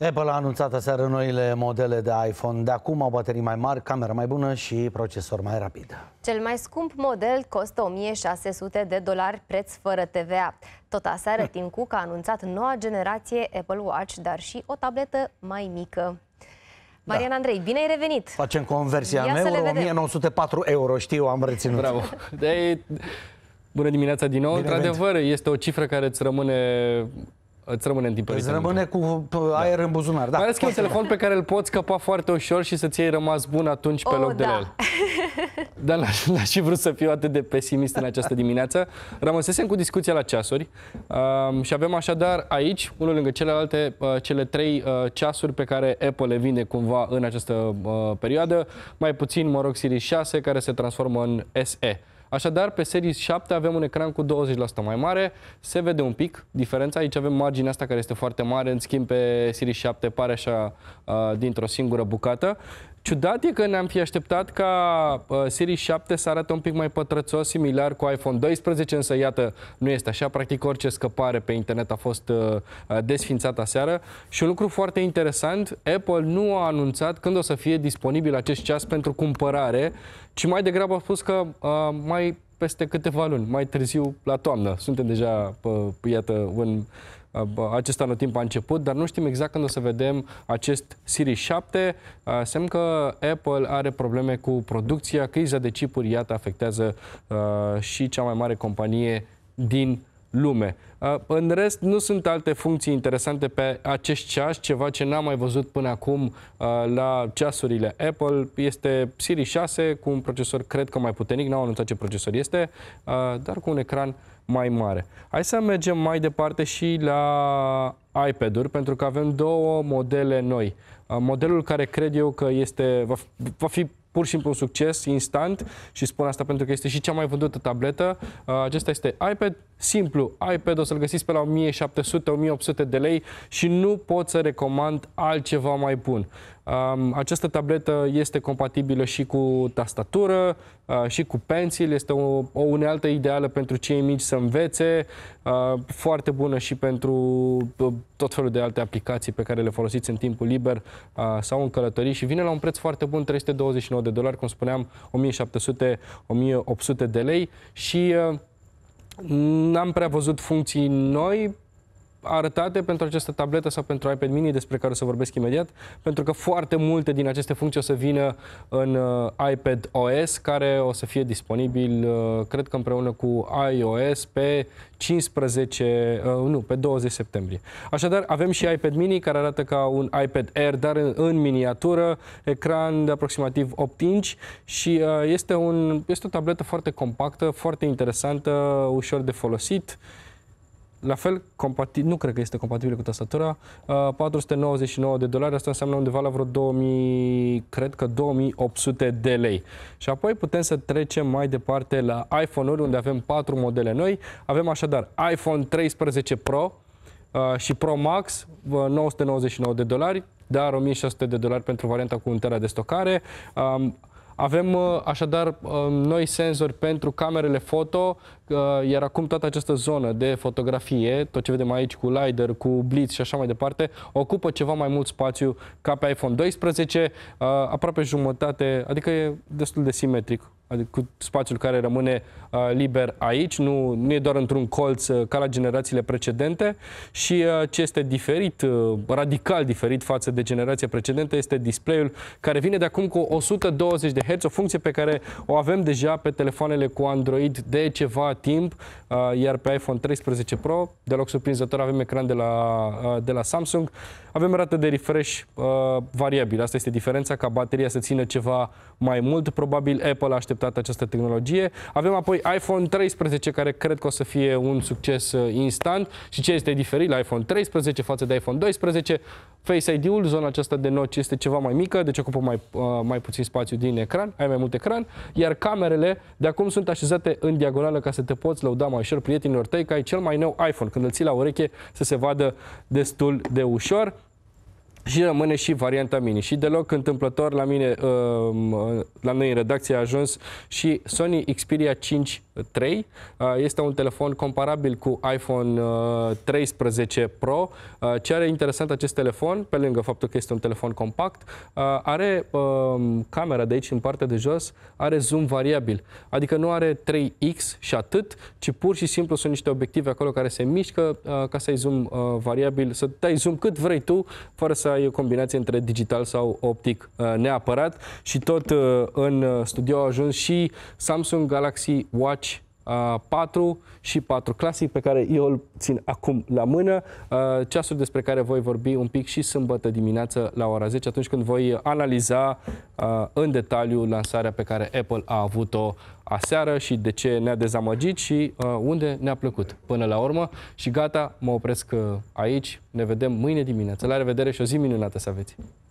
Apple a anunțat aseară noile modele de iPhone. De acum au baterii mai mari, cameră mai bună și procesor mai rapid. Cel mai scump model costă 1600 de dolari preț fără TVA. Tot aseară hm. Tim Cook a anunțat noua generație Apple Watch, dar și o tabletă mai mică. Da. Marian da. Andrei, bine ai revenit! Facem conversia Ia în euro, 1904 euro, știu, am reținut. Bravo! de Bună dimineața din nou! Într-adevăr, este o cifră care îți rămâne îți rămâne în timp. Îți rămâne cu da. aer da. în buzunar. Da. Mai ales că e un telefon pe care îl poți scăpa foarte ușor și să-ți iei rămas bun atunci pe oh, loc da. de el. Dar n-aș, n fi vrut să fiu atât de pesimist în această dimineață. Rămăsesem cu discuția la ceasuri um, și avem așadar aici, unul lângă celelalte, uh, cele trei uh, ceasuri pe care Apple le vinde cumva în această uh, perioadă. Mai puțin, mă rog, Siri 6 care se transformă în SE. Așadar, pe Series 7 avem un ecran cu 20% mai mare, se vede un pic diferența. Aici avem marginea asta care este foarte mare, în schimb pe Series 7 pare așa uh, dintr-o singură bucată. Ciudat e că ne-am fi așteptat ca uh, Series 7 să arate un pic mai pătrățos, similar cu iPhone 12, însă iată, nu este așa. Practic orice scăpare pe internet a fost uh, uh, desfințată aseară. Și un lucru foarte interesant, Apple nu a anunțat când o să fie disponibil acest ceas pentru cumpărare, ci mai degrabă a spus că uh, mai peste câteva luni, mai târziu la toamnă. Suntem deja, pă, iată, în acest anotimp a început, dar nu știm exact când o să vedem acest Siri 7. Semn că Apple are probleme cu producția, criza de chipuri, iată, afectează uh, și cea mai mare companie din lume. În rest, nu sunt alte funcții interesante pe acest ceas, ceva ce n-am mai văzut până acum la ceasurile Apple. Este Siri 6 cu un procesor, cred că mai puternic, n-au anunțat ce procesor este, dar cu un ecran mai mare. Hai să mergem mai departe și la iPad-uri, pentru că avem două modele noi. Modelul care cred eu că este, va, va fi pur și simplu un succes instant și spun asta pentru că este și cea mai vândută tabletă. Acesta este iPad simplu, iPad o să-l găsiți pe la 1700-1800 de lei și nu pot să recomand altceva mai bun. Această tabletă este compatibilă și cu tastatură, și cu pencil, este o, o unealtă ideală pentru cei mici să învețe, foarte bună și pentru tot felul de alte aplicații pe care le folosiți în timpul liber sau în călătorii și vine la un preț foarte bun, 329 de dolari, cum spuneam, 1700-1800 de lei și N-am prea văzut funcții noi, arătate pentru această tabletă sau pentru iPad mini, despre care o să vorbesc imediat, pentru că foarte multe din aceste funcții o să vină în uh, iPad OS, care o să fie disponibil, uh, cred că împreună cu iOS, pe 15, uh, nu, pe 20 septembrie. Așadar, avem și iPad mini, care arată ca un iPad Air, dar în, miniatură, ecran de aproximativ 8 inch și este, un, este o tabletă foarte compactă, foarte interesantă, ușor de folosit la fel, nu cred că este compatibil cu tastatura, uh, 499 de dolari, asta înseamnă undeva la vreo 2000, cred că 2800 de lei. Și apoi putem să trecem mai departe la iPhone-uri, unde avem patru modele noi. Avem așadar iPhone 13 Pro uh, și Pro Max, uh, 999 de dolari, dar 1600 de dolari pentru varianta cu un de stocare. Uh, avem uh, așadar uh, noi senzori pentru camerele foto, uh, iar acum toată această zonă de fotografie, tot ce vedem aici cu LiDAR, cu Blitz și așa mai departe, ocupă ceva mai mult spațiu ca pe iPhone 12, aproape jumătate, adică e destul de simetric adică spațiul care rămâne uh, liber aici, nu, nu e doar într-un colț uh, ca la generațiile precedente și uh, ce este diferit, uh, radical diferit față de generația precedentă este display-ul care vine de acum cu 120 de Hz, o funcție pe care o avem deja pe telefoanele cu Android de ceva timp, uh, iar pe iPhone 13 Pro, deloc surprinzător, avem ecran de la, uh, de la Samsung, avem rată de refresh uh, variabilă, asta este diferența, ca bateria să țină ceva mai mult, probabil Apple așteptă adoptat această tehnologie. Avem apoi iPhone 13, care cred că o să fie un succes uh, instant. Și ce este diferit la iPhone 13 față de iPhone 12? Face ID-ul, zona aceasta de noci este ceva mai mică, deci ocupă mai, uh, mai puțin spațiu din ecran, ai mai mult ecran, iar camerele de acum sunt așezate în diagonală ca să te poți lăuda mai ușor prietenilor tăi că ai cel mai nou iPhone. Când îl ții la ureche, să se vadă destul de ușor și rămâne și varianta mini. Și deloc întâmplător la mine, um, la noi în redacție a ajuns și Sony Xperia 5 3. Uh, este un telefon comparabil cu iPhone 13 uh, Pro. Uh, ce are interesant acest telefon, pe lângă faptul că este un telefon compact, are um, camera de aici, în partea de jos, are zoom variabil. Adică nu are 3X și atât, ci pur și simplu sunt niște obiective acolo care se mișcă ca să ai zoom variabil, să dai zoom cât vrei tu, fără să e o combinație între digital sau optic uh, neapărat și tot uh, în uh, studio a ajuns și Samsung Galaxy Watch 4 și 4 clasic pe care eu îl țin acum la mână, ceasul despre care voi vorbi un pic și sâmbătă dimineață la ora 10, atunci când voi analiza în detaliu lansarea pe care Apple a avut-o aseară și de ce ne-a dezamăgit și unde ne-a plăcut până la urmă. Și gata, mă opresc aici, ne vedem mâine dimineață. La revedere și o zi minunată să aveți!